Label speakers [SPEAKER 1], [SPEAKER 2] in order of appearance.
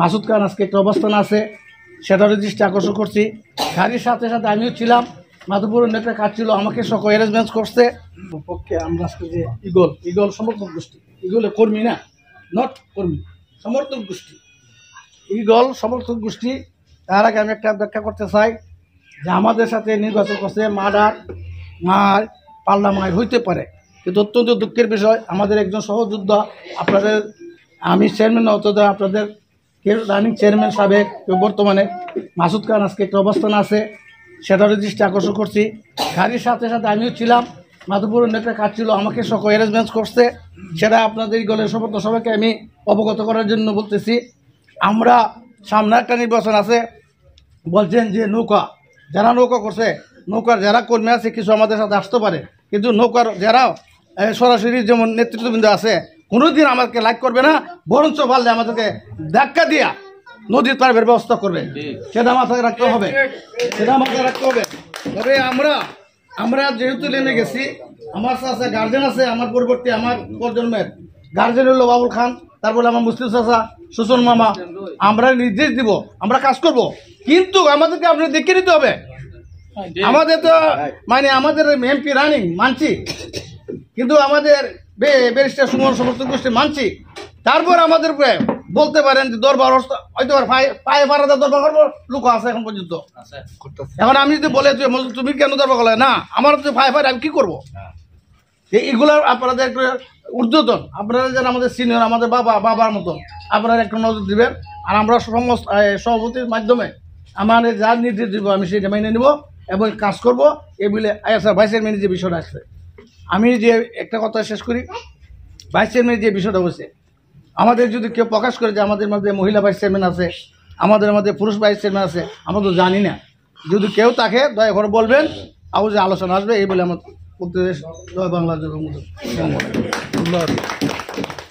[SPEAKER 1] মাসুদ খান আজকে একটা অবস্থান আছে সেটারও দৃষ্টি আকর্ষণ করছি গাড়ির সাথে সাথে আমিও ছিলাম মাধুপুর নেতা কাজ ছিল আমাকে সকল অ্যারেঞ্জমেন্ট করছে পক্ষে আমরা আজকে যে ইগল ইগল সমর্থক গোষ্ঠী ইগলে কর্মী না নট কর্মী সমর্থক গোষ্ঠী ইগল সমর্থক গোষ্ঠী তার আগে আমি একটা ব্যাখ্যা করতে চাই যে আমাদের সাথে নির্বাচন করছে মার্ডার মার মায় হইতে পারে কিন্তু অত্যন্ত দুঃখের বিষয় আমাদের একজন সহযোদ্ধা আপনাদের আমি চেয়ারম্যান অতদা আপনাদের কেউ রানিং চেয়ারম্যান সাবেক বর্তমানে মাসুদ খান আজকে একটা অবস্থান আছে সেটারও দৃষ্টি আকর্ষণ করছি গাড়ির সাথে সাথে আমিও ছিলাম মাধবপুর অন্য একটা কাজ ছিল আমাকে সকল অ্যারেঞ্জমেন্ট করছে সেটা আপনাদের গলের সমস্ত সবাইকে আমি অবগত করার জন্য বলতেছি আমরা সামনে একটা নির্বাচন আছে বলছেন যে নৌকা যারা নৌকা করছে নৌকার যারা কর্মী আছে কিছু আমাদের সাথে আসতে পারে কিন্তু নৌকার যারা সরাসরি যেমন নেতৃত্ববৃন্দ আছে কোনোদিন আমাকে লাইক করবে না বরঞ্চ পারলে আমাদেরকে ধাক্কা দিয়া নদীর পার্বের ব্যবস্থা করবে সেটা মাথায় রাখতে হবে সেটা মাথায় রাখতে হবে তবে আমরা আমরা যেহেতু লেনে গেছি আমার সাথে গার্জেন আছে আমার পরবর্তী আমার প্রজন্মের গার্জেন হলো বাবুল খান তারপরে আমার মুসলিম চাষা সুসন মামা আমরা নির্দেশ দিব আমরা কাজ করব কিন্তু আমাদেরকে আপনি দেখে নিতে হবে আমাদের তো মানে আমাদের এমপি রানিং মানছি কিন্তু আমাদের ব্যারিস্টার সুমন সমস্ত গোষ্ঠী মানছি তারপর আমাদের বলতে পারেন যে দরবার হয়তো পায়ে পাড়াতে দরবার করবো লোক আছে এখন পর্যন্ত এখন আমি যদি বলে তুমি কেন দরবার করলে না আমার তো পায়ে পায়ে আমি কি করবো এইগুলো আপনাদের একটু ঊর্ধ্বতন আপনারা যেন আমাদের সিনিয়র আমাদের বাবা বাবার মতো আপনারা একটু নজর দিবেন আর আমরা সমস্ত সভাপতির মাধ্যমে আমার যার নির্দেশ দিব আমি সেটা মেনে নিব এবং কাজ করবো এ বলে আইএসআর ভাইস চেয়ারম্যানের যে বিষয়টা আসবে আমি যে একটা কথা শেষ করি ভাইস চেয়ারম্যানের যে বিষয়টা হয়েছে আমাদের যদি কেউ প্রকাশ করে যে আমাদের মধ্যে মহিলা ভাইস চেয়ারম্যান আছে আমাদের মধ্যে পুরুষ ভাইস চেয়ারম্যান আছে আমরা তো জানি না যদি কেউ তাকে দয়া করে বলবেন আবার যে আলোচনা আসবে এই বলে আমার উত্তর বাংলা ধন্যবাদ